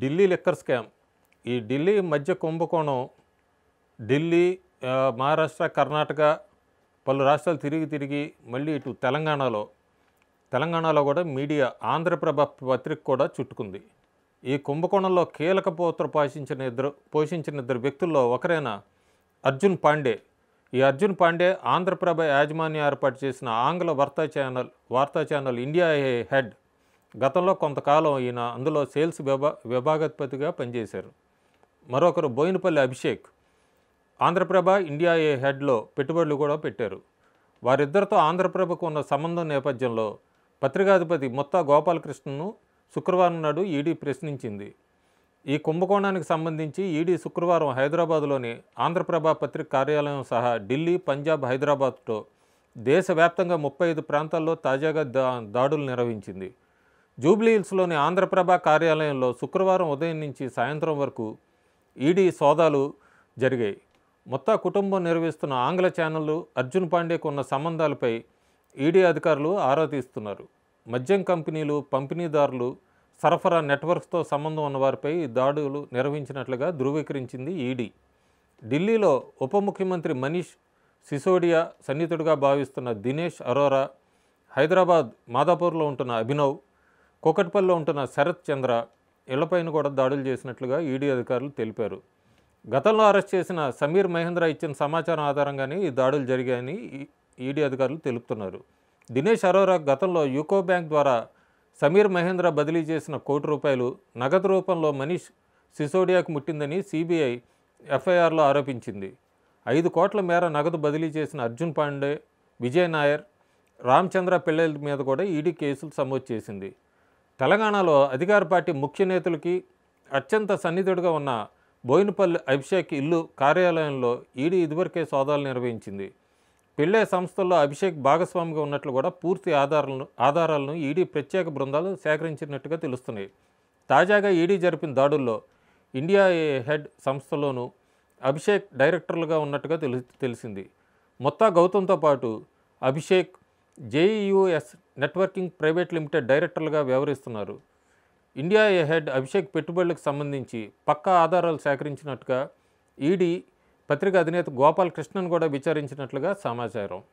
Delhi liquor scam ఈ ఢిల్లీ మధ్య కుంభకోణం ఢిల్లీ మహారాష్ట్ర కర్ణాటక పలు రాష్ట్రాలు తిరిగి తిరిగి మళ్ళీ ఇటు తెలంగాణలో తెలంగాణలో కూడా మీడియా ఆంధ్రప్రభ పత్రిక కూడా చుట్టుకుంది ఈ కుంభకోణంలో కీలక పోత్ర పోషించిన ఇద్దరు పోషించిన ఇద్దరు వ్యక్తుల్లో ఒకరైన అర్జున్ పాండే ఈ అర్జున్ పాండే ఆంధ్రప్రభ యాజమాన్యం ఏర్పాటు చేసిన ఆంగ్ల వార్తా ఛానల్ వార్తా ఛానల్ ఇండియా హెడ్ గతంలో కొంతకాలం ఈయన అందులో సేల్స్ విభా విభాగాధిపతిగా పనిచేశారు మరొకరు బోయినపల్లి అభిషేక్ ఆంధ్రప్రభ ఇండియా ఏ హెడ్లో పెట్టుబడులు కూడా పెట్టారు వారిద్దరితో ఆంధ్రప్రభకు ఉన్న సంబంధం నేపథ్యంలో పత్రికాధిపతి మొత్త గోపాలకృష్ణను శుక్రవారం నాడు ఈడీ ప్రశ్నించింది ఈ కుంభకోణానికి సంబంధించి ఈడీ శుక్రవారం హైదరాబాద్లోని ఆంధ్రప్రభ పత్రిక కార్యాలయం సహా ఢిల్లీ పంజాబ్ హైదరాబాద్తో దేశవ్యాప్తంగా ముప్పై ఐదు ప్రాంతాల్లో తాజాగా దా దాడులు నిర్వహించింది జూబ్లీహిల్స్లోని ఆంధ్రప్రభ కార్యాలయంలో శుక్రవారం ఉదయం నుంచి సాయంత్రం వరకు ఈడీ సోదాలు జరిగాయి మొత్తా కుటుంబం నిర్వహిస్తున్న ఆంగ్ల ఛానళ్లు అర్జున్ పాండేకు ఉన్న సంబంధాలపై ఈడీ అధికారులు ఆరా తీస్తున్నారు మద్యం కంపెనీలు పంపిణీదారులు సరఫరా నెట్వర్క్స్తో సంబంధం ఉన్నవారిపై దాడులు నిర్వహించినట్లుగా ధృవీకరించింది ఈడీ ఢిల్లీలో ఉప ముఖ్యమంత్రి మనీష్ సిసోడియా సన్నిహితుడిగా భావిస్తున్న దినేష్ అరోరా హైదరాబాద్ మాదాపూర్లో ఉంటున్న అభినవ్ కూకట్పల్లిలో ఉంటున్న శరత్ చంద్ర ఇళ్లపైన కూడా దాడులు చేసినట్లుగా ఈడీ అధికారులు తెలిపారు గతంలో అరెస్ట్ చేసిన సమీర్ మహేంద్ర ఇచ్చిన సమాచారం ఆధారంగానే ఈ దాడులు జరిగాయని ఈడీ అధికారులు తెలుపుతున్నారు దినేష్ అరోరా గతంలో యూకో బ్యాంక్ ద్వారా సమీర్ మహేంద్ర బదిలీ చేసిన కోటి రూపాయలు నగదు రూపంలో మనీష్ సిసోడియాకు ముట్టిందని సిబిఐ ఎఫ్ఐఆర్లో ఆరోపించింది ఐదు కోట్ల మేర నగదు బదిలీ చేసిన అర్జున్ పాండే విజయ్ నాయర్ రామచంద్ర పిల్లల మీద కూడా ఈడీ కేసులు సమోదు చేసింది తెలంగాణలో అధికార పార్టీ ముఖ్య నేతలకి అత్యంత సన్నిధుడుగా ఉన్న బోయినపల్లి అభిషేక్ ఇల్లు కార్యాలయంలో ఈడీ ఇదివరకే సోదాలు నిర్వహించింది పెళ్ళే సంస్థల్లో అభిషేక్ భాగస్వామిగా ఉన్నట్లు కూడా పూర్తి ఆధారాలను ఆధారాలను ఈడీ ప్రత్యేక బృందాలు సేకరించినట్టుగా తెలుస్తున్నాయి తాజాగా ఈడీ జరిపిన దాడుల్లో ఇండియా హెడ్ సంస్థలోనూ అభిషేక్ డైరెక్టర్లుగా ఉన్నట్టుగా తెలు తెలిసింది మొత్తా గౌతమ్తో పాటు Abhishek JEUS networking private limited డైరెక్టర్లుగా వ్యవహరిస్తున్నారు ఇండియా ఏ హెడ్ అభిషేక్ పెట్టుబడులకు సంబంధించి పక్కా ఆధారాలు సేకరించినట్టుగా ఈడీ పత్రిక అధినేత గోపాలకృష్ణన్ కూడా విచారించినట్లుగా సమాచారం